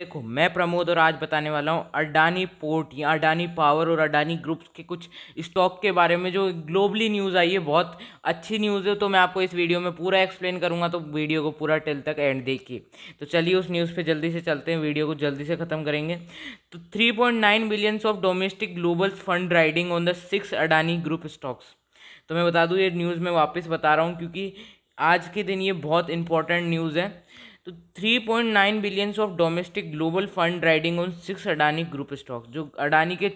देखो मैं प्रमोद और आज बताने वाला हूँ अडानी पोर्ट या अडानी पावर और अडानी ग्रुप्स के कुछ स्टॉक के बारे में जो ग्लोबली न्यूज़ आई है बहुत अच्छी न्यूज़ है तो मैं आपको इस वीडियो में पूरा एक्सप्लेन करूँगा तो वीडियो को पूरा टिल तक एंड देखिए तो चलिए उस न्यूज़ पे जल्दी से चलते हैं वीडियो को जल्दी से ख़त्म करेंगे तो three point nine billions of domestic global fund riding on the six Adani group stocks तो मैं बता दूँ ये न्यूज़ मैं वापस बता रहा हूँ क्योंकि आज के दिन ये बहुत इंपॉर्टेंट न्यूज़ है तो 3.9 billions of domestic global fund riding on six Adani group stock जो अडानी के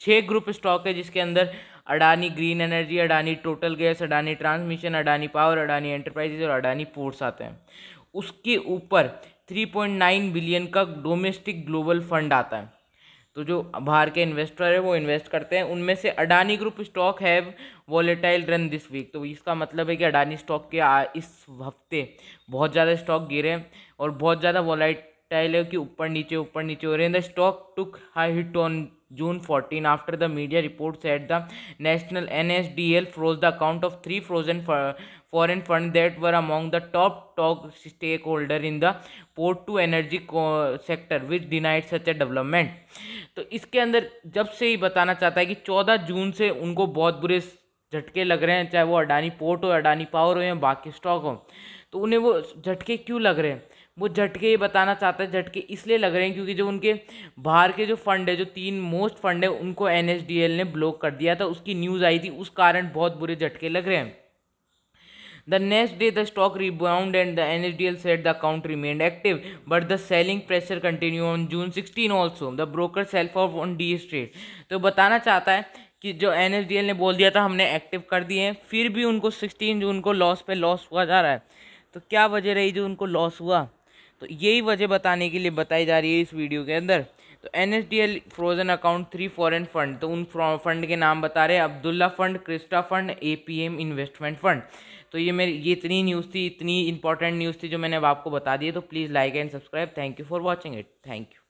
छः ग्रुप स्टॉक है जिसके अंदर Adani green energy Adani total gas Adani transmission Adani power Adani enterprises और अडानी पोर्ट्स आते हैं उसके ऊपर 3.9 बिलियन का डोमेस्टिक ग्लोबल फंड आता है तो जो बाहर के इन्वेस्टर है वो इन्वेस्ट करते हैं उनमें से अडानी ग्रुप स्टॉक है वॉलेटाइल रन दिस वीक तो इसका मतलब है कि अडानी स्टॉक के इस हफ्ते बहुत ज़्यादा स्टॉक गिरे और बहुत ज़्यादा वॉलेट टाइलर की ऊपर नीचे ऊपर नीचे हो रहे हैं the stock took high hit on June fourteen after the media report at the national N S D L froze the account of three frozen foreign fund that were among the top talk stakeholder in the port to energy sector which denied such a development तो इसके अंदर जब से ही बताना चाहता है कि चौदह जून से उनको बहुत बुरे झटके लग रहे हैं चाहे वो अडानी पोर्ट हो अडानी पावर हो या बाकी स्टॉक हो तो उन्हें वो झटके क्यों लग रहे हैं वो झटके ये बताना चाहता है झटके इसलिए लग रहे हैं क्योंकि जो उनके बाहर के जो फंड है जो तीन मोस्ट फंड है उनको एन ने ब्लॉक कर दिया था उसकी न्यूज़ आई थी उस कारण बहुत बुरे झटके लग रहे हैं the next day the stock rebound and the N H D L set the account remained active but the selling pressure continue on June sixteen also the broker self off on D street तो बताना चाहता है कि जो N D L ने बोल दिया था हमने एक्टिव कर दिए हैं फिर भी उनको सिक्सटीन जून को लॉस पे लॉस हुआ जा रहा है तो क्या वजह रही जो उनको लॉस हुआ तो यही वजह बताने के लिए बताई जा रही है इस वीडियो के अंदर तो N S D L frozen account three foreign fund तो उन फंड के नाम बता रहे हैं Abdullah fund Cresta fund A P M investment fund तो ये मेरी ये इतनी न्यूज़ थी इतनी इंपॉर्टेंट न्यूज़ थी जो मैंने अब आपको बता दी तो please like and subscribe thank you for watching it thank you